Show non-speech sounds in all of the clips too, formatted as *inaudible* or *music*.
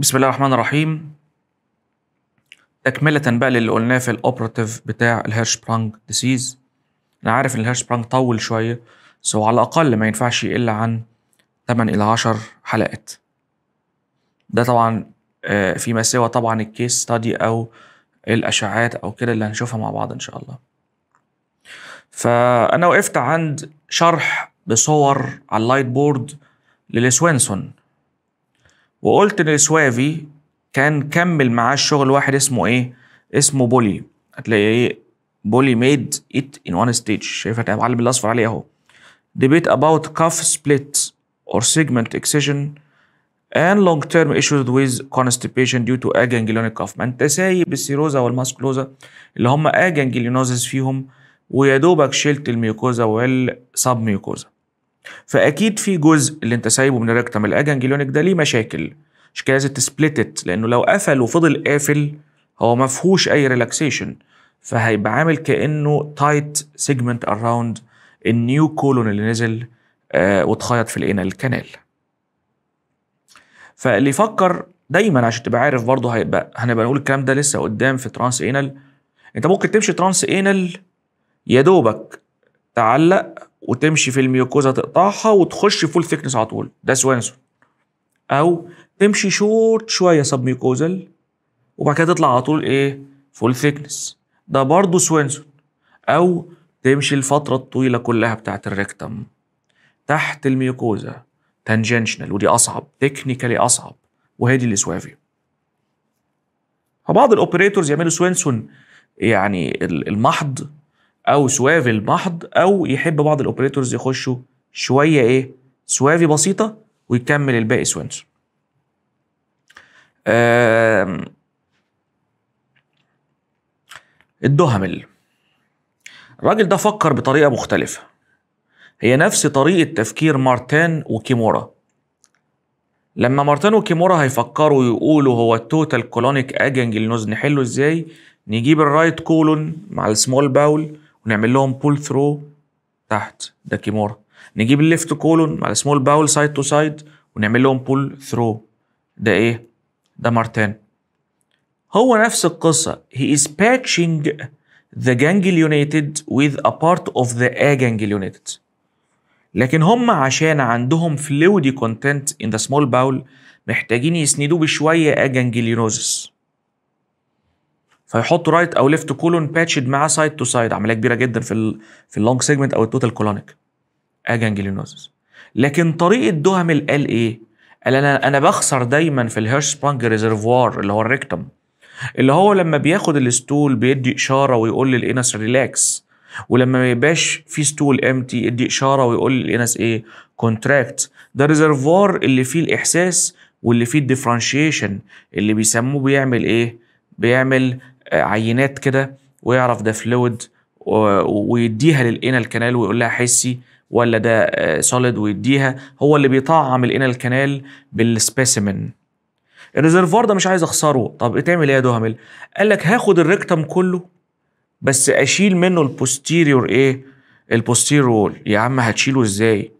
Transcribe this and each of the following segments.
بسم الله الرحمن الرحيم تكملة بقى للي قلناه في الاوبرتيف بتاع الهيرش برانج ديسيز أنا عارف إن الهيرش برانج طول شوية سو على الأقل ما ينفعش يقل عن 8 إلى 10 حلقات ده طبعا آه، فيما سوى طبعا الكيس ستادي أو الاشاعات أو كده اللي هنشوفها مع بعض إن شاء الله فأنا وقفت عند شرح بصور على اللايت بورد للسوينسون وقلت ان السوافي كان كمل معاه الشغل واحد اسمه ايه اسمه بولي هتلاقي ايه بولي ميد ات ان وان ستيج شايف معلم الاصفر عليه اهو ديبيت اباوت كاف سبليت اور سيجمنت excision and long term issues with constipation due to aganglionic cough ما انت سايب السيروزا والماسكلوزا اللي هم aganglionoses فيهم ويا دوبك شلت الميوكوزا والسب ميوكوزا فاكيد في جزء اللي انت سايبه من الريكتم الاجنجليونيك ده ليه مشاكل مش كده لازم تسبلتت لانه لو قفل وفضل قافل هو ما فيهوش اي ريلاكسيشن فهيبقى عامل كانه تايت سيجمنت اراوند النيو كولون اللي نزل آه واتخيط في الانال كانال فاللي يفكر دايما عشان تبقى عارف برضه هيبقى هنبقى نقول الكلام ده لسه قدام في ترانس انال انت ممكن تمشي ترانس انال يا دوبك تعلق وتمشي في الميوكوزا تقطعها وتخش فول ثيكنس على طول ده سوانسون او تمشي شورت شويه سب ميوكوزال وبعد كده تطلع على طول ايه فول ثيكنس ده برضه سوانسون او تمشي الفتره الطويله كلها بتاعه الريكتم تحت الميوكوزا تانجنشنال ودي اصعب تكنيكالي اصعب وهي دي الاسوافيو فبعض الاوبريتورز يعملوا سوينسون يعني المحض او سوافي المحض او يحب بعض الاوبريتورز يخشوا شويه ايه سوافي بسيطه ويكمل الباقي سوينس الدهمل الراجل ده فكر بطريقه مختلفه هي نفس طريقه تفكير مارتان وكيمورا لما مارتان وكيمورا هيفكروا يقولوا هو التوتال كولونيك اجنج اللي نحله ازاي نجيب الرايت كولون مع السمول باول ونعمل لهم بول ثرو تحت ده كيمورا نجيب الليفت كولون على سمول باول سايد تو سايد ونعمل لهم بول ثرو ده ايه ده مارتان هو نفس القصة he is patching the ganglionated with a part of the aganglionated لكن هم عشان عندهم fluid كونتنت in the small bowel محتاجين يسندوه بشوية aganglionosis فيحط رايت او ليفت كولون باتشد مع سايد تو سايد عمليه كبيره جدا في الـ في اللونج سيجمنت او التوتال كولونيك اجانجليونوزس لكن طريقه دهم قال ايه؟ قال انا انا بخسر دايما في الهيرش سبانج ريزرفوار اللي هو الريكتم اللي هو لما بياخد الستول بيدي اشاره ويقول للانس ريلاكس ولما ما يبقاش في ستول امتي يدي اشاره ويقول للانس ايه كونتراكت ده ريزرفوار اللي فيه الاحساس واللي فيه الديفرنشيشن اللي بيسموه بيعمل ايه بيعمل عينات كده ويعرف ده فلويد ويديها للإنا الكنال ويقول لها حسي ولا ده سوليد آه، ويديها هو اللي بيطعم الإنا الكنال بالسبيسيمن الريزرفوار ده مش عايز اخسره طب تعمل ايه يا دهمل قال لك هاخد الريكتم كله بس اشيل منه البوستيريور ايه البوستيريور وول يا عم هتشيله ازاي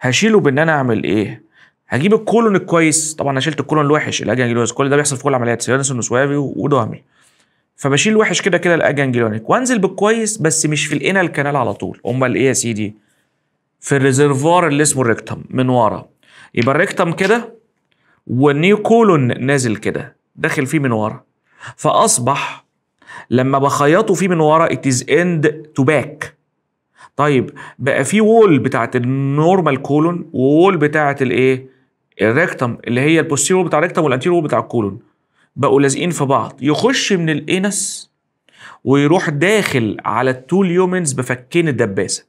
هشيله بان انا اعمل ايه هجيب الكولون الكويس طبعا انا شلت الكولون الوحش الاجي هجيب ده بيحصل في كل عمليات سيرنس وسوافي ودهمل فبشيل الوحش كده كده الاجانجلونيك وانزل بالكويس بس مش في الانال كانال على طول امال ايه يا سيدي في الريزرفوار اللي اسمه الريكتم من ورا يبقى الريكتم كده والنيو كولون نازل كده داخل فيه من ورا فاصبح لما بخيطه فيه من ورا اتز اند تو باك طيب بقى في وول بتاعت النورمال كولون وول بتاعت الايه الريكتم اللي هي البوستيرو بتاع الريكتم والانتيرو بتاع الكولون بقوا لازقين في بعض يخش من الانس ويروح داخل على التو اليومنز بفكين الدباسه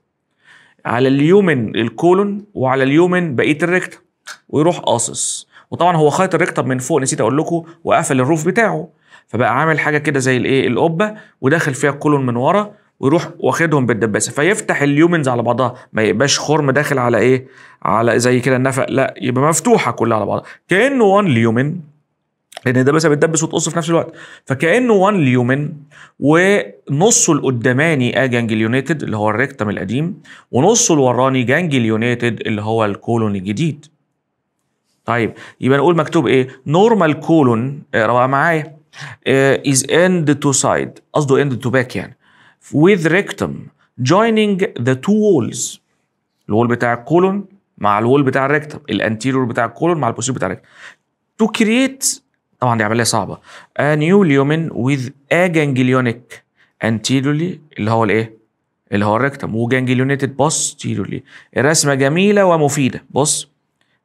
على اليومن الكولون وعلى اليومن بقيه الركت ويروح قاصص وطبعا هو خيط الريكتم من فوق نسيت اقول لكم وقفل الروف بتاعه فبقى عامل حاجه كده زي الايه القبه وداخل فيها الكولون من ورا ويروح واخدهم بالدباسه فيفتح اليومنز على بعضها ما يبقاش خرم داخل على ايه على زي كده النفق لا يبقى مفتوحه كلها على بعضها كانه وان ليومن لان بس بتدبس وتقص في نفس الوقت فكانه 1 ليومن ونصه القداماني اه جانجليونيتد اللي هو الريكتم القديم ونصه الوراني جانجليونيتد اللي هو الكولون الجديد طيب يبقى نقول مكتوب ايه نورمال كولون اقرا معايا از اند تو سايد قصده اند تو باك يعني with rectum joining the two walls الوول بتاع الكولون مع الوول بتاع الريكتم الانتيريور بتاع الكولون مع البوستيريور بتاع الريكتم to create طبعا دي عمليه صعبه a new lumen with a اللي هو الايه اللي هو الريكتم وجانجليونيتد posteriorly الرسمه جميله ومفيده بص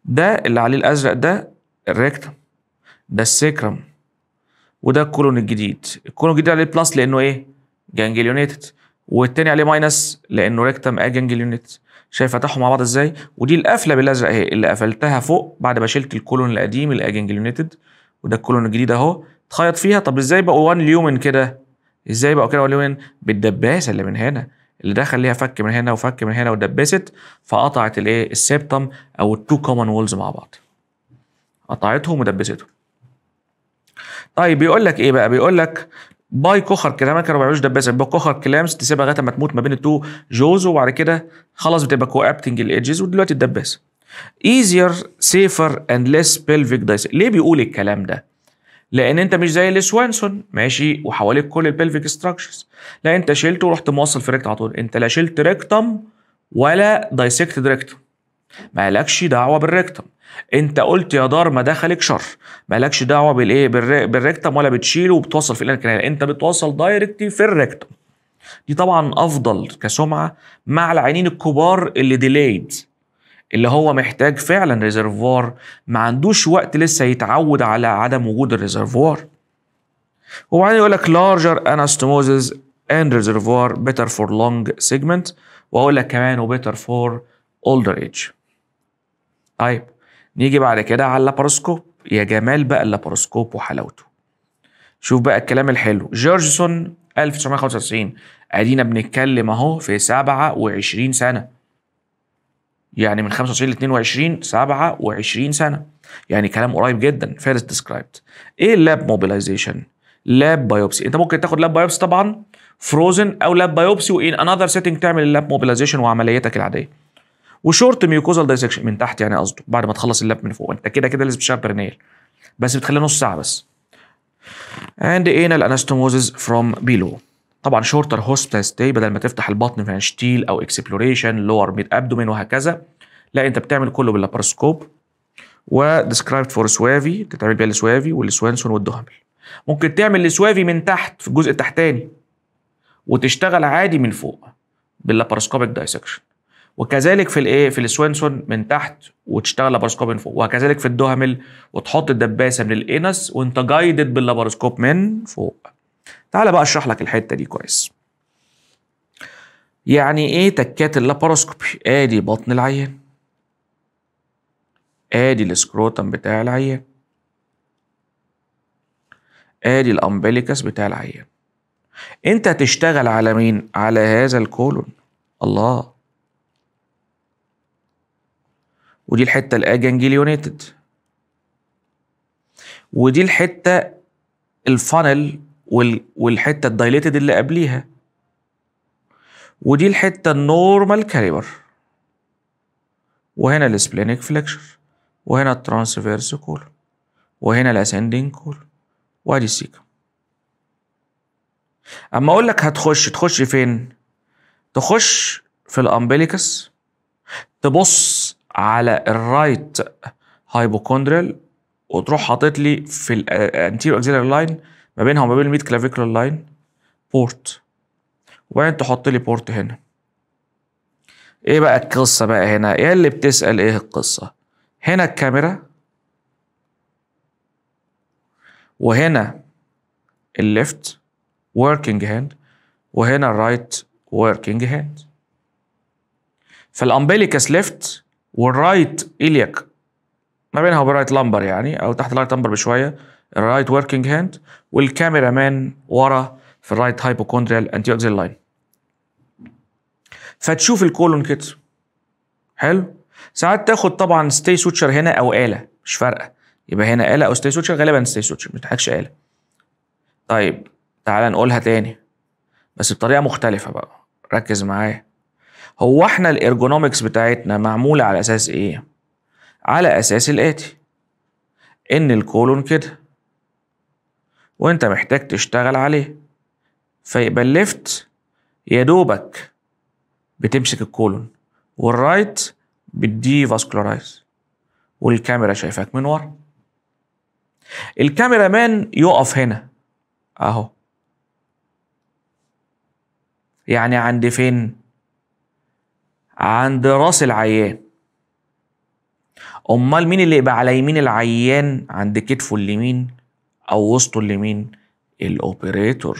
ده اللي عليه الازرق ده الريكتم ده السكرم وده الكولون الجديد الكولون الجديد عليه بلس لانه ايه جانجليونيتد والتاني عليه ماينس لانه ريكتم ا جانجليونيتد شايف فتحهم مع بعض ازاي ودي القفله بالازرق اهي اللي قفلتها فوق بعد ما شلت الكولون القديم الاجنجلونيتد وده الكولون الجديد اهو اتخيط فيها طب ازاي بقوا 1 ليومن كده ازاي بقوا كده 1 ليومن بالدباسه اللي من هنا اللي دخل ليها فك من هنا وفك من هنا ودبست فقطعت الايه السبتم او التو كومن وولز مع بعض قطعتهم ودبستهم طيب بيقول لك ايه بقى بيقول لك باي كوخر كده ما كانوا بيعملوش دباسه يبقى كوخر كلامس تسيبها لغايه ما تموت ما بين التو جوز وبعد كده خلاص بتبقى كو ابتنج الايدجز ودلوقتي الدباسه easier safer and less pelvic dysplasia ليه بيقول الكلام ده لان انت مش زي السوانسون ماشي وحواليك كل البلفيك ستراكشرز لا انت شلته ورحت موصل في ريكتم على طول انت لا شلت ريكتم ولا دايسكتد ريكتم مالكش دعوه بالريكتم انت قلت يا دار ما دخلك شر مالكش دعوه بالايه بالريكتم ولا بتشيله وبتوصل في الانال انت بتوصل دايركتلي في الريكتم دي طبعا افضل كسمعه مع العينين الكبار اللي ديليد اللي هو محتاج فعلا ريزرفوار ما عندوش وقت لسه يتعود على عدم وجود الريزرفوار وبعدين يقول لك لارجر anastomosis اند ريزرفوار بيتر فور لونج سيجمنت واقول لك كمان وبيتر فور اولدر ايج طيب نيجي بعد كده على اللاباروسكوب يا جمال بقى اللاباروسكوب وحلاوته شوف بقى الكلام الحلو جورجسون 1995 ادينا بنتكلم اهو في 27 سنه يعني من 25 ل 22 27 سنه يعني كلام قريب جدا فيرست ديسكرايب ايه اللاب موبيلايزيشن لاب بايوبسي انت ممكن تاخد لاب بايوبسي طبعا فروزن او لاب بايوبسي وان انذر سيتنج تعمل اللاب موبيلايزيشن وعمليتك العاديه وشورت ميوكوزال دايسكشن من تحت يعني قصده بعد ما تخلص اللاب من فوق انت كده كده لازم تشتغل برنيل بس بتخليها نص ساعه بس and anal anastomosis from below طبعا شورتر هوسبيتال ستي بدل ما تفتح البطن في فانشتيل او اكسبلوريشن لور ميد ابدومين وهكذا لا انت بتعمل كله باللابارسكوب وديسكرايب فور سوافي تتعمل بيها السوافي والسوانسون والدهامل ممكن تعمل السوافي من تحت في الجزء التحتاني وتشتغل عادي من فوق باللابارسكوبيك دايسكشن وكذلك في الايه في السوانسون من تحت وتشتغل لابارسكوب من فوق وكذلك في الدهامل وتحط الدباسه من الانس وانت جايدد باللابارسكوب من فوق تعال بقى اشرح لك الحته دي كويس يعني ايه تكات اللاباروسكوبي ادي بطن العيان ادي السكروتم بتاع العيان ادي الامبليكس بتاع العيان انت هتشتغل على مين على هذا الكولون الله ودي الحته الاجنجليونيتد ودي الحته الفانل والحته الدايليتد اللي قبليها ودي الحته النورمال كاليبر وهنا السبلينيك فليكشر وهنا الترانسفيرس كول وهنا الاسندنج كول وادي السيكا اما اقول لك هتخش تخش فين تخش في الامبليكس تبص على الرايت هايبوكوندريال وتروح حاطط لي في الانتيرو اكزيلر لاين ما بينها وما بين ال 100 لاين بورت وبعدين تحط لي بورت هنا ايه بقى القصه بقى هنا ايه اللي بتسال ايه القصه هنا الكاميرا وهنا الليفت working hand وهنا الرايت working hand فالامبيليكس ليفت والرايت اليك ما بينها وبين رايت لامبر يعني او تحت الرايت لامبر بشويه الرايت وركينج هاند والكاميرا مان ورا في الرايت هايبوكوندريال انتي اوكسيل لاين فتشوف الكولون كده حلو ساعات تاخد طبعا ستي سوتشر هنا او آلة مش فارقة يبقى هنا آلة او ستي سوتشر غالبا ستي سوتشر ما متحتاجش آلة طيب تعالى نقولها تاني بس بطريقة مختلفة بقى ركز معايا هو احنا الارجونومكس بتاعتنا معمولة على اساس ايه على اساس الاتي ان الكولون كده وانت محتاج تشتغل عليه فيبقى الليفت يا دوبك بتمسك الكولون والرايت بتدي فاسكولارايز والكاميرا شايفاك من ورا الكاميرا مان يقف هنا اهو يعني عند فين عند راس العيان امال مين اللي يبقى على يمين العيان عند كتفه اليمين او وسطه اللي مين الاوبريتور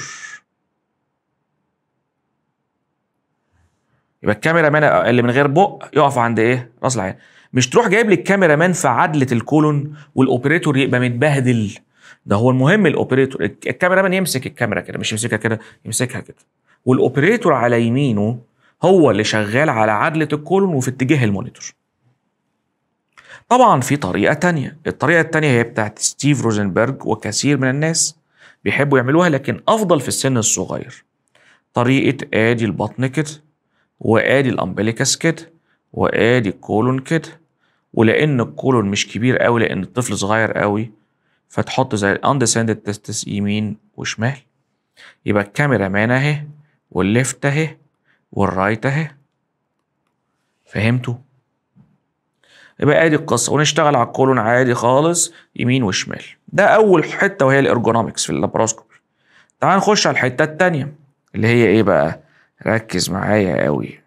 يبقى الكاميرا مان اللي من غير بق يقف عند ايه راس العين مش تروح جايب لي الكاميرا مان في عدله الكولون والاوبريتور يبقى متبهدل ده هو المهم الاوبريتور الكاميرا مان يمسك الكاميرا كده مش يمسكها كده يمسكها كده والاوبريتور على يمينه هو اللي شغال على عدله الكولون وفي اتجاه المونيتور طبعا في طريقة تانية الطريقة التانية هي بتاعت ستيف روزنبرج وكثير من الناس بيحبوا يعملوها لكن أفضل في السن الصغير طريقة آدي البطن كده وآدي الأمبليكس كده وآدي الكولون كده ولأن الكولون مش كبير قوي لأن الطفل صغير قوي فتحط زي الاندسند تستس يمين وشمال يبقى الكاميرا مان أهي والليفت أهي والرايت أهي فهمتوا؟ يبقى ادي القصه ونشتغل على الكولون عادي خالص يمين وشمال ده اول حته وهي الارجونومكس في اللاباروسكوبي تعال نخش على الحته الثانيه اللي هي ايه بقى ركز معايا قوي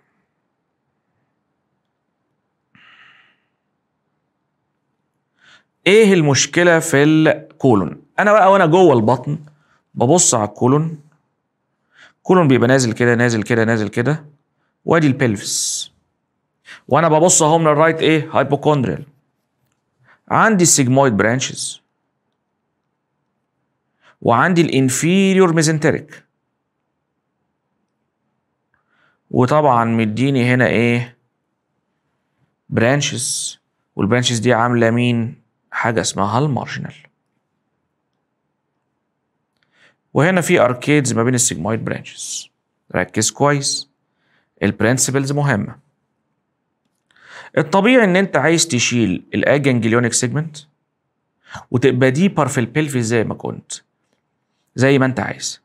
ايه المشكله في الكولون انا بقى وانا جوه البطن ببص على الكولون الكولون بيبقى نازل كده نازل كده نازل كده وادي البلفس وانا ببص اهو من الرايت ايه هايبوكوندريال عندي السيجمويد برانشز وعندي الانفيريور ميزنتريك وطبعا مديني هنا ايه برانشز والبرانشز دي عامله مين حاجه اسمها المارجنال وهنا في اركيدز ما بين السيجمويد برانشز ركز كويس البرنسبلز مهمه الطبيعي ان انت عايز تشيل الاجنجليونيك سيجمنت وتبقى ديبر في البلفي زي ما كنت زي ما انت عايز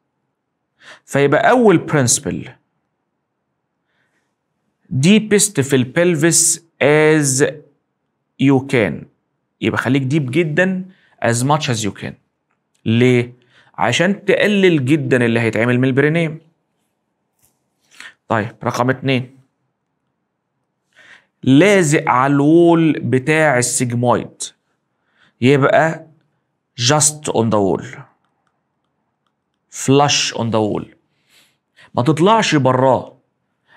فيبقى اول برنسبل ديبست في البلفيس از يو كان يبقى خليك ديب جدا از ماتش از يو كان ليه؟ عشان تقلل جدا اللي هيتعمل من البرينيم طيب رقم اتنين لازق على الوول بتاع السيجمويد يبقى جاست اون ذا وول فلاش اون ذا وول ما تطلعش براه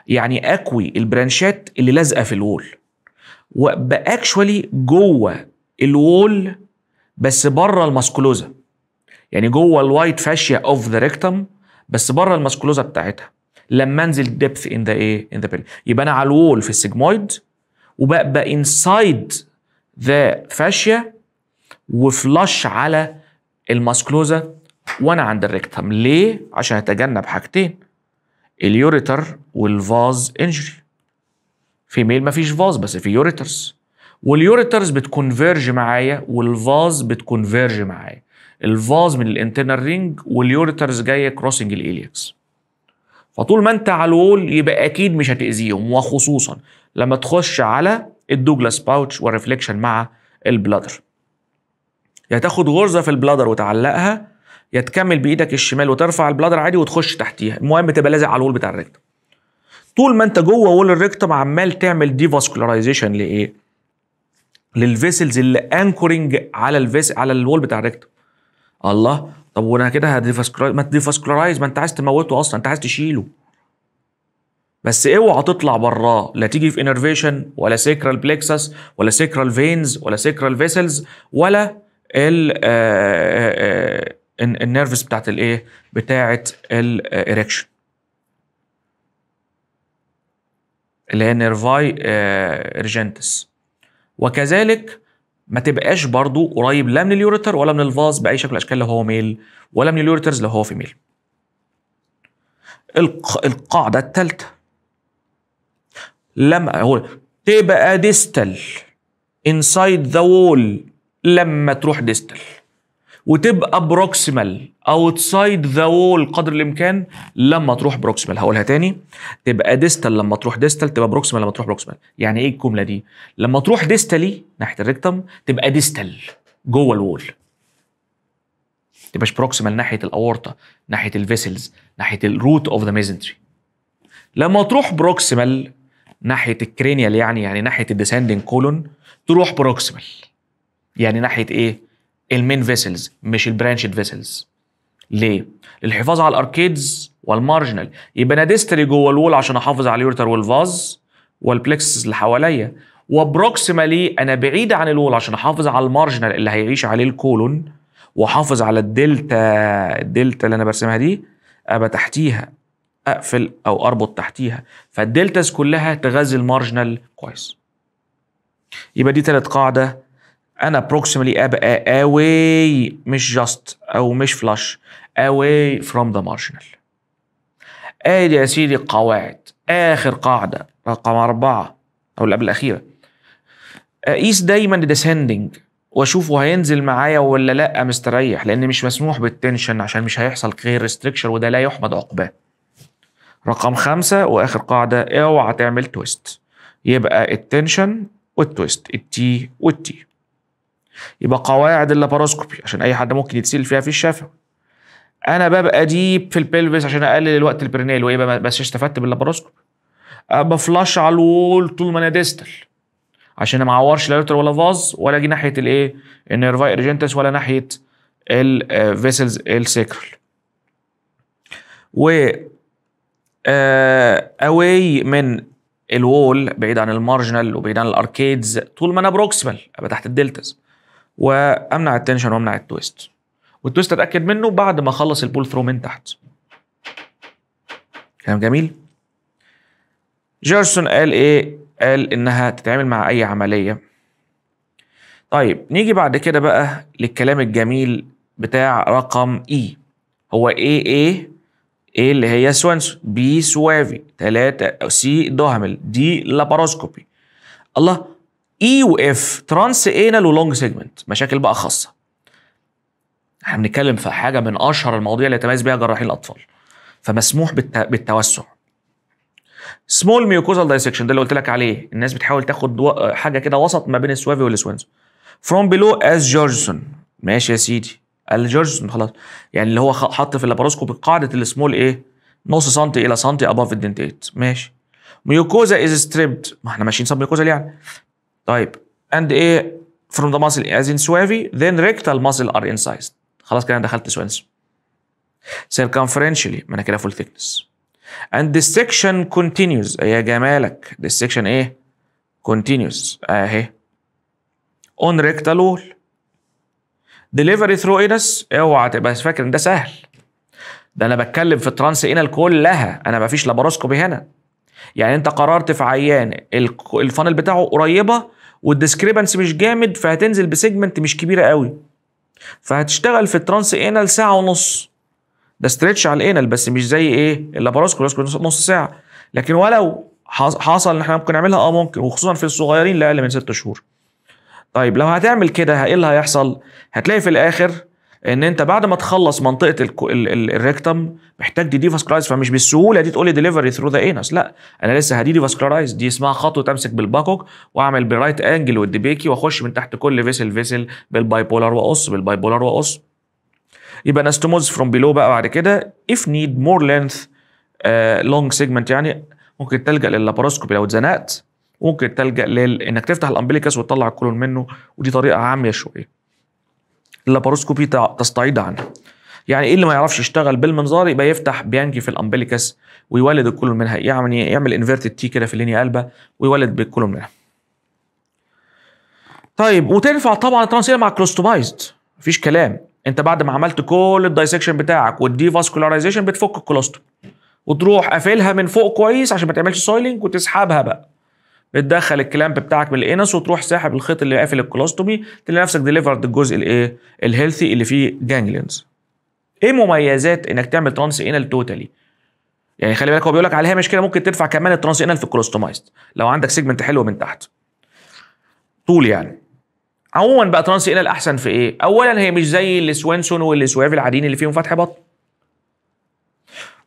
يعني اكوي البرانشات اللي لازقه في الوول وباكشولي جوه الوول بس بره الماسكولوزا يعني جوه الوايت فاشيا اوف ذا ريكتم بس بره الماسكولوزا بتاعتها لما انزل ديبث ان ذا ايه ان ذا يبقى انا على الوول في السيجمويد وبقى انسايد ذا فاشيا وفلاش على الماسكلوزا وانا عند الريكتم ليه عشان اتجنب حاجتين اليوريتر والفاز انجري في ميل مفيش فاز بس في يوريترز واليوريترز بتكونفيرج معايا والفاز بتكونفيرج معايا الفاز من الانترنال رينج واليوريترز جايه كروسنج الاليكس فطول ما انت على الوول يبقى اكيد مش هتاذيهم وخصوصا لما تخش على الدوجلاس باوتش والريفليكشن مع البلادر يا تاخد غرزه في البلادر وتعلقها يا تكمل بايدك الشمال وترفع البلادر عادي وتخش تحتيها المهم تبقى لازق على الول بتاع الريكتم طول ما انت جوه وول الريكتم عمال تعمل ديفاسكولاريزيشن لايه للفيسلز اللي انكورنج على الفيس على الول بتاع الريكتم الله طب وانا كده هديفاسكولارايز ما تديفاسكولارايز ما انت عايز تموته اصلا انت عايز تشيله بس اوعى تطلع براه لا تيجي في انرفيشن ولا سيكرال بلكسس ولا سيكرال فينز ولا سيكرال فيسلز ولا ال آه، آه، آه، النيرفز بتاعت الايه بتاعت الاريكشن اللي هي نيرفاي ارجنتس وكذلك ما تبقاش برضو قريب لا من اليوريتر ولا من الفاز باي شكل الاشكال لو هو ميل ولا من اليوريترز لو هو فيميل القاعده الثالثه لما هو تبقى ديستال انسايد ذا وول لما تروح ديستال وتبقى بروكسيمال اوتسايد ذا وول قدر الامكان لما تروح بروكسيمال هقولها تاني تبقى ديستال لما تروح ديستال تبقى بروكسيمال لما تروح بروكسيمال يعني ايه الجمله دي لما تروح ديستالي ناحيه الريكتم تبقى ديستال جوه الوول تبقاش بروكسيمال ناحيه الاورطه ناحيه الفيسلز ناحيه الروت اوف ذا ميزنتري لما تروح بروكسيمال ناحيه الكرينيال يعني يعني ناحيه الديسندنج كولون تروح بروكسيمال يعني ناحيه ايه المين فيسلز مش البرانشد فيسلز ليه للحفاظ على الاركيدز والمارجنال يبقى انا ديستري جوه الول عشان احافظ على اليورتر والفاز والبلكسس اللي حواليا وبروكسيمالي انا بعيد عن الول عشان احافظ على المارجنال اللي هيعيش عليه الكولون واحافظ على الدلتا الدلتا اللي انا برسمها دي ابقى تحتيها اقفل او اربط تحتيها فالدلتاز كلها تغذي المارجنال كويس يبقى دي ثالث قاعده انا بروكسيمالي ابقى اواي مش جاست او مش فلاش اواي فروم ذا مارجنال ادي يا سيدي القواعد اخر قاعده رقم اربعه او اللي قبل الاخيره اقيس دايما ديسندنج واشوفه هينزل معايا ولا لا مستريح لان مش مسموح بالتنشن عشان مش هيحصل غير ريستريكشن وده لا يحمد عقباه رقم خمسة وآخر قاعدة اوعى تعمل تويست يبقى التنشن والتويست التي والتي يبقى قواعد اللاباروسكوبي عشان أي حد ممكن يتسيل فيها في الشفا أنا ببقى ديب في البلفس عشان أقلل الوقت البرينيل ويبقى بس استفدت باللاباروسكوبي بفلاش على الوول طول ما أنا ديستل عشان ما اعورش لا ولا فاز ولا اجي ناحيه الايه النيرفاي ارجنتس ولا ناحيه الفيسلز آه، السيكرال و اواي آه، من الوول بعيد عن المارجنال وبعيد عن الاركيدز طول ما انا بروكسيمال ابقى تحت الدلتاز وامنع التنشن وامنع التويست والتويست اتاكد منه بعد ما اخلص البول ثرو من تحت كلام جميل جيرسون قال ايه قال انها تتعامل مع اي عمليه طيب نيجي بعد كده بقى للكلام الجميل بتاع رقم اي e. هو ايه ايه ايه اللي هي سوانسون بي سوافي ثلاثة سي دوهامل دي لاباروسكوبي الله اي واف ترانس انال ولونج سيجمنت مشاكل بقى خاصه احنا بنتكلم في حاجه من اشهر المواضيع اللي يتميز بيها جراحين الاطفال فمسموح بالتوسع سمول ميوكوزال دايسكشن ده اللي قلت لك عليه الناس بتحاول تاخد حاجه كده وسط ما بين السوافي والسوينز فروم بيلو از جورجسون ماشي يا سيدي قال جورج خلاص يعني اللي هو حط في اللابروسكوب قاعده السمول ايه نص سنتي الى سنتي اباف الدنتيت ماشي ميوكوزا از ستريبت ما احنا ماشيين سب ميوكوزا يعني طيب اند ايه فروم ذا ماسل از ان سوافي ذن ريكتال ماسل ار انسايزد خلاص كده انا دخلت سوينس سيركمفرنشلي ما انا كده فول ثيكنس اند ديسكشن كونتينيوز يا جمالك ديسكشن ايه كونتينيوز اهي اون ريكتال وول ديليفري ثرو انس اوعى تبقى فاكر ان ده سهل ده انا بتكلم في الترانس انال كلها انا مفيش لاباروسكوبي هنا يعني انت قررت في عيان الفانل بتاعه قريبه والديسكريبنس مش جامد فهتنزل بسيجمنت مش كبيره قوي فهتشتغل في الترانس انال ساعه ونص ده ستريتش على الانال بس مش زي ايه اللاباروسكوبي نص ساعه لكن ولو حصل ان احنا ممكن نعملها اه ممكن وخصوصا في الصغيرين لاقل من ست شهور طيب لو هتعمل كده ايه اللي هيحصل هتلاقي في الاخر ان انت بعد ما تخلص منطقه الريكتم محتاج دي ديفاسكولايز فمش بالسهوله دي تقول لي ديليفري ثرو ذا انس لا انا لسه هدي ديفاسكولايز دي اسمها خطوه امسك بالباكوك واعمل بالرايت انجل والدبيكي واخش من تحت كل فيسل فيسل بالباي بولار واقص بالباي بولار واقص يبقى نستموز فروم بيلو بقى بعد كده اف نيد مور لينث لونج سيجمنت يعني ممكن تلجا لللابروسكوبي لو اتزنقت ممكن تلجا لانك تفتح الامبليكس وتطلع الكولون منه ودي طريقه عاميه شويه اللاباروسكوبي تستعيد عنها يعني ايه اللي ما يعرفش يشتغل بالمنظار يبقى يفتح بيانكي في الامبليكس ويولد الكولون منها يعني يعمل انفيرتد تي كده في اللينيا قلبه ويولد بالكولون منها طيب وتنفع طبعا الترانسيل مع كلوستومايزد مفيش كلام انت بعد ما عملت كل الدايسكشن بتاعك فاسكولاريزيشن بتفك الكولوستوم وتروح قافلها من فوق كويس عشان ما تعملش سويلنج وتسحبها بقى بتدخل الكلامب بتاعك من الانس وتروح ساحب الخيط اللي قافل الكولوستومي تلاقي نفسك ديليفرد الجزء الايه الهيلثي اللي فيه جانجلينز ايه مميزات انك تعمل ترانس انال توتالي يعني خلي بالك هو بيقول لك عليها مشكله كده ممكن تدفع كمان الترانس انال في الكولوستومايزد لو عندك سيجمنت حلو من تحت طول يعني عموما بقى ترانس انال احسن في ايه اولا هي مش زي السوينسون والسويف العاديين اللي فيهم فتح بطن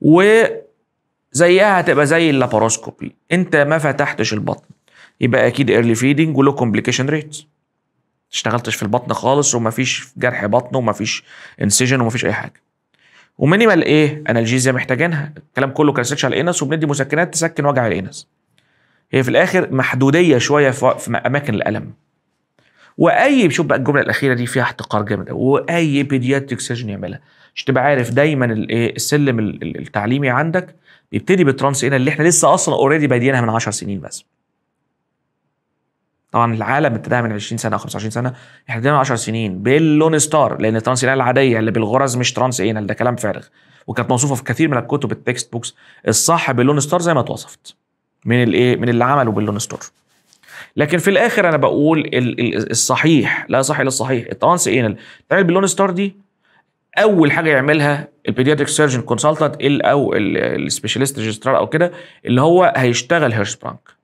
وزيها هتبقى زي اللاباروسكوبي انت ما فتحتش البطن يبقى اكيد ايرلي فيدنج ولو كومبليكيشن ريت اشتغلتش في البطن خالص ومفيش جرح بطن ومفيش انسجن ومفيش اي حاجه ومينيمال ايه انالجيزيا محتاجينها الكلام كله كان سيرش على الانس وبندي مسكنات تسكن وجع الانس هي في الاخر محدوديه شويه في اماكن الالم واي شوف بقى الجمله الاخيره دي فيها احتقار جامد واي بيدياتريك سيرجن يعملها عشان تبقى عارف دايما السلم التعليمي عندك بيبتدي بالترانس انا اللي احنا لسه اصلا اوريدي بادينها من 10 سنين بس طبعا العالم ابتداها من 20 سنه او 25 سنه احنا ابتدينا من 10 سنين باللون ستار لان الترانس العاديه اللي بالغرز مش ترانس اينال ده كلام فارغ وكانت موصوفه في كثير من الكتب التكست بوكس الصح باللون ستار زي ما اتوصفت من الايه من اللي عمله باللون ستار لكن في الاخر انا بقول الصحيح لا صح الا الصحيح الترانس انال إيه، تعمل باللون ستار دي اول حاجه يعملها البيدياتريك سيرجن كونسلتنت او السبيشاليست ريجسترار او كده اللي هو هيشتغل هيرش برانك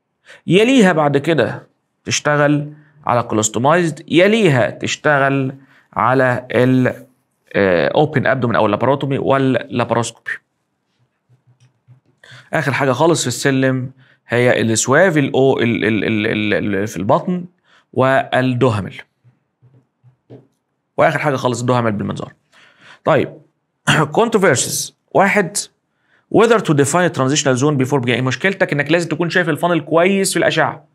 يليها بعد كده تشتغل على كولوستومايزد يليها تشتغل على الاوبن ابدومين او اللاباروتومي واللاباروسكوبي اخر حاجه خالص في السلم هي السواف الاو في البطن والدهمل واخر حاجه خالص الدهمل بالمنظار طيب كونتروفيرسز *clears throat* واحد whether to define a transitional zone before beginning مشكلتك انك لازم تكون شايف الفانل كويس في الاشعه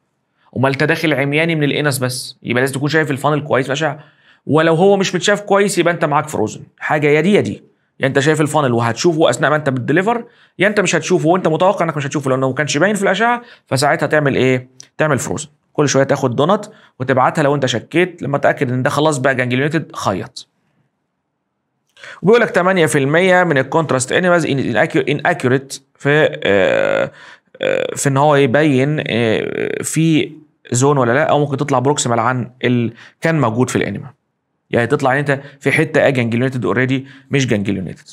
امال انت داخل عمياني من الانس بس يبقى لازم تكون شايف الفانل كويس الاشعه ولو هو مش متشاف كويس يبقى انت معاك فروزن حاجه يا دي يا دي يا يعني انت شايف الفانل وهتشوفه اثناء ما انت بتدليفر يا انت مش هتشوفه وانت متوقع انك مش هتشوفه لانه ما كانش باين في الاشعه فساعتها تعمل ايه؟ تعمل فروزن كل شويه تاخد دونت وتبعتها لو انت شكيت لما تاكد ان ده خلاص بقى جانجليونيتد خيط وبيقول لك 8% من الكونتراست انيماز ان اكيوريت في آه، آه، في ان هو يبين آه، في زون ولا لا او ممكن تطلع بروكسيمال عن اللي كان موجود في الانيما يعني تطلع ان انت في حته جانجليونيتد اوريدي مش جنجليونيتد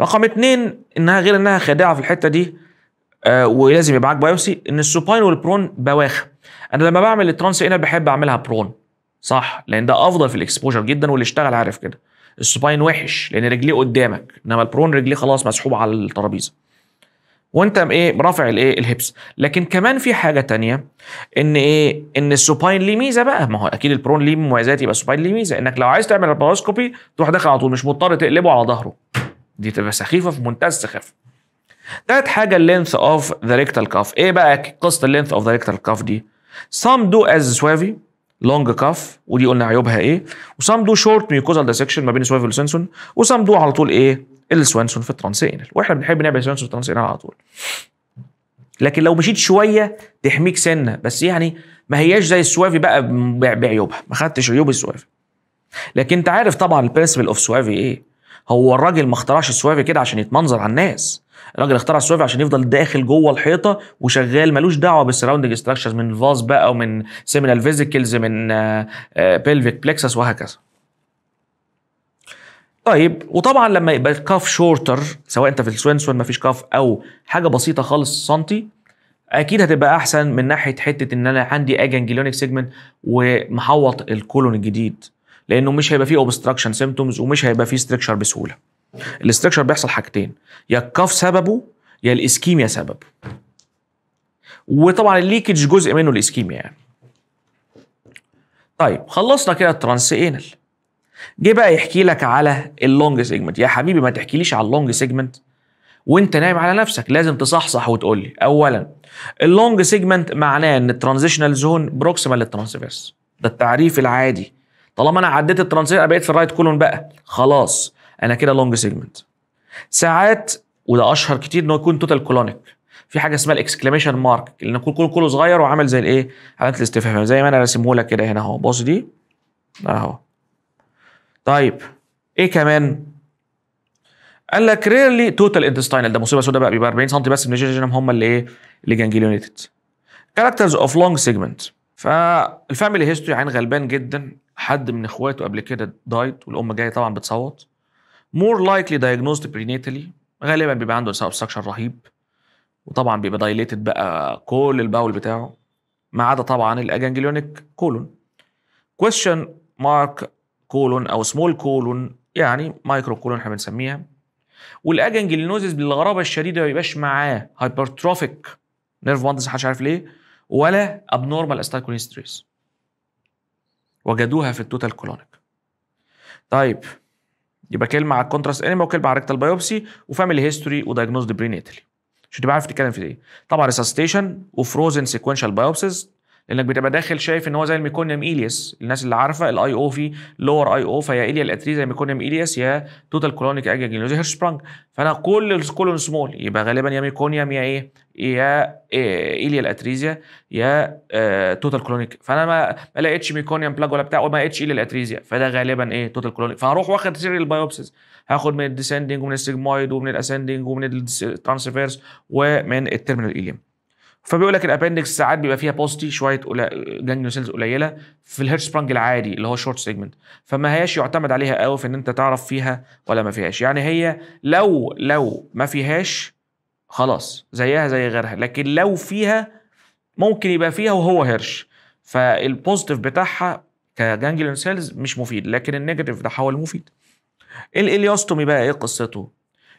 رقم اثنين انها غير انها خادعه في الحته دي آه ولازم يبقى معاك بايوسي ان السوباين والبرون بواخ انا لما بعمل الترانس انر بحب اعملها برون صح لان ده افضل في الاكسبوجر جدا واللي اشتغل عارف كده السوباين وحش لان رجليه قدامك انما البرون رجليه خلاص مسحوب على الترابيزه وانت ايه رافع الايه الهبس لكن كمان في حاجه تانية ان ايه ان السوباين ليه ميزه بقى ما هو اكيد البرون ليه مميزات يبقى السوباين ليه ميزه انك لو عايز تعمل البروسكوبي تروح داخل على طول مش مضطر تقلبه على ظهره دي تبقى سخيفه في منتهى السخافه تالت حاجه اللينث اوف ذا ريكتال كاف ايه بقى قصه اللينث اوف ذا ريكتال كاف دي سام دو از سوافي لونج كاف ودي قلنا عيوبها ايه وسام دو شورت ميوكوزال ديسكشن ما بين سوافي والسنسون وسام دو على طول ايه السوانسون في الترانسينال واحنا بنحب نعمل سوانسون في الترانسينال على طول لكن لو مشيت شويه تحميك سنه بس يعني ما هياش زي السوافي بقى بعيوبها ما خدتش عيوب السوافي لكن انت عارف طبعا البرنسبل اوف سوافي ايه هو الراجل ما اخترعش السوافي كده عشان يتمنظر على الناس الراجل اخترع السوافي عشان يفضل داخل جوه الحيطه وشغال ملوش دعوه بالسراوندنج استراكشرز من الفاز بقى ومن سيمينال فيزيكلز من بيلفيك آه، بلكسس آه، وهكذا طيب وطبعا لما يبقى الكاف شورتر سواء انت في السوينسون مفيش كاف او حاجه بسيطه خالص سنتي اكيد هتبقى احسن من ناحيه حته ان انا عندي اجنجليونيك سيجمنت ومحوط الكولون الجديد لانه مش هيبقى فيه اوبستراكشن سيمتومز ومش هيبقى فيه ستريكشر بسهوله الاستركشر بيحصل حاجتين يا الكاف سببه يا الاسكيميا سببه وطبعا الليكج جزء منه الاسكيميا يعني طيب خلصنا كده الترانس انال جه بقى يحكي لك على اللونج سيجمنت يا حبيبي ما تحكيليش على اللونج سيجمنت وانت نايم على نفسك لازم تصحصح وتقول لي اولا اللونج سيجمنت معناه ان الترانزيشنال زون بروكسيمال للترانسفيرس ده التعريف العادي طالما انا عديت الترانزيشن بقيت في الرايت كولون بقى خلاص انا كده لونج سيجمنت ساعات وده اشهر كتير انه يكون توتال كولونيك في حاجه اسمها الاكسكليميشن مارك اللي كل كله كله صغير وعامل زي الايه علامه الاستفهام زي ما انا راسمه لك كده هنا اهو بص دي اهو طيب ايه كمان؟ قال لك ريرلي توتال انتستاينال ده مصيبه سوداء بقى بيبقى 40 سم بس من الجيجينم هم اللي ايه؟ اللي جانجليونيتد. كاركترز اوف لونج سيجمنت فالفاميلي هيستوري عين غلبان جدا حد من اخواته قبل كده دايت والام جايه طبعا بتصوت. مور لايكلي دايجنوزد برينيتالي غالبا بيبقى عنده لسان رهيب وطبعا بيبقى دايليتد بقى كل الباول بتاعه ما عدا طبعا الاجانجليونيك كولون. كويشن مارك كولون او سمول كولون يعني مايكرو كولون احنا بنسميها والاجنجلينوزيس بالغرابه الشديده ما بيبقاش معاه هايبرتروفيك نيرف وندس محدش عارف ليه ولا ابنورمال استايكولين ستريس وجدوها في التوتال كولونيك طيب يبقى كلمه على الكونتراست انيما وكلمه على الريكتال بايوبسي وفاميلي هيستوري ودايجنوزد برينيتالي عشان تبقى عارف تتكلم في ايه طبعا ريسستيشن وفروزن سيكونشال بايوبسيز لانك بتبقى داخل شايف ان هو زي الميكونيوم ايليس الناس اللي عارفه الاي او في لور اي او فيا ايليا الاتري زي ميكونيوم ايليس يا توتال كولونيك هيرش سبرانج فانا كل الكولون سمول يبقى غالبا يا ميكونيوم يا ايه يا إيه؟ ايليا الاتريزيا يا آه توتال كلونيك فانا ما ما لقيتش ميكونيوم بلاج ولا بتاع وما لقيتش ايليا الاتريزيا فده غالبا ايه توتال كلونيك فهروح واخد سيريال بايوبسيز هاخد من الديسندنج ومن السيجمويد ومن الاسندنج ومن الترانسفيرس ومن التيرمينال ايليوم فبيقول لك الابندكس ساعات بيبقى فيها بوستي شويه جانجليون سيلز قليله في سبرنج العادي اللي هو شورت سيجمنت فما هياش يعتمد عليها قوي في ان انت تعرف فيها ولا ما فيهاش يعني هي لو لو ما فيهاش خلاص زيها زي غيرها لكن لو فيها ممكن يبقى فيها وهو هرش فالبوزيتيف بتاعها كجانجليون سيلز مش مفيد لكن النيجاتيف ده هو المفيد الاليوستومي بقى ايه قصته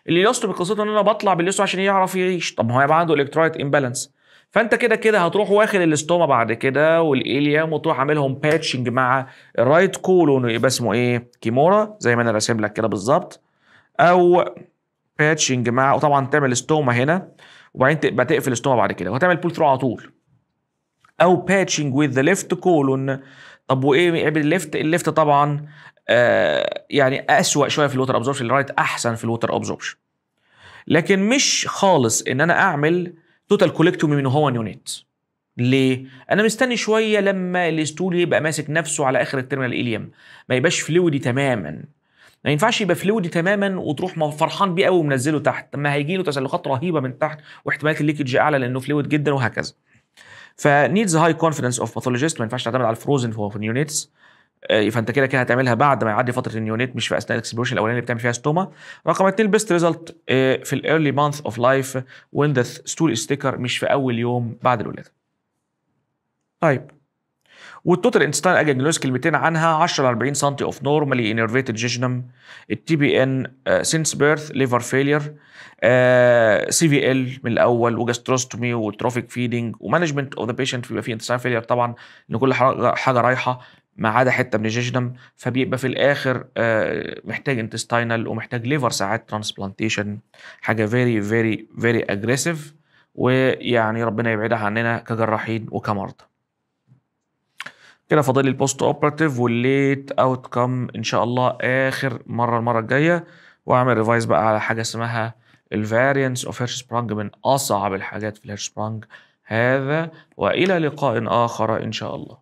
الاليوستومي قصته ان انا بطلع باليوستومي عشان يعرف يعيش طب ما هو يبقى عنده الكترويت امبالانس فانت كده كده هتروح واخد الاستوما بعد كده والاليام وتروح عاملهم باتشنج مع الرايت كولون يبقى اسمه ايه كيمورا زي ما انا راسم لك كده بالظبط او باتشنج مع وطبعا تعمل استوما هنا وبعدين تبقى تقفل استوما بعد كده وهتعمل بول ثرو على طول او باتشنج وذ ذا ليفت كولون طب وايه عيب إيه الليفت الليفت طبعا آه يعني اسوأ شويه في الوتر ابزوربشن الرايت احسن في الوتر ابزوربشن لكن مش خالص ان انا اعمل توتال كوليكتومي من هو نيونيت ليه؟ انا مستني شويه لما الاستول يبقى ماسك نفسه على اخر الترمينال اليم ما يبقاش فلويدي تماما ما ينفعش يبقى فلويدي تماما وتروح فرحان بيه قوي ومنزله تحت ما هيجي له تسلقات رهيبه من تحت واحتمالات الليكج اعلى لانه فلويد جدا وهكذا فنيدز هاي كونفيدنس اوف باثولوجيست ما ينفعش تعتمد على الفروزن في نيونيتس آه، فانت كده كده هتعملها بعد ما يعدي فتره النيونيت مش في اثناء الاكسبلوشن الاولاني اللي بتعمل فيها ستوما رقم اثنين البيست ريزلت في الايرلي مانث اوف لايف وين ذا ستول ستيكر مش في اول يوم بعد الولاده طيب والتوتال انستايل اجنولوس كلمتين عنها 10 ل 40 سم اوف نورمالي انرفيتد جيجنم التي بي ان سينس بيرث ليفر فيلير سي في ال من الاول وجاستروستومي وتروفيك فيدنج ومانجمنت اوف ذا بيشنت بيبقى فيه انتستان فيلير طبعا ان كل حاجه رايحه ما عدا حته من دم فبيبقى في الاخر آه، محتاج انتستاينال ومحتاج ليفر ساعات ترانسبلانتيشن حاجه فيري فيري فيري اجريسيف ويعني ربنا يبعدها عننا كجراحين وكمرضى كده فاضل البوست اوبراتيف والليت اوت كم ان شاء الله اخر مره المره الجايه واعمل ريفايز بقى على حاجه اسمها الفارينس اوف هيرش سبرانج من اصعب الحاجات في الهيرش سبرانج هذا والى لقاء اخر ان شاء الله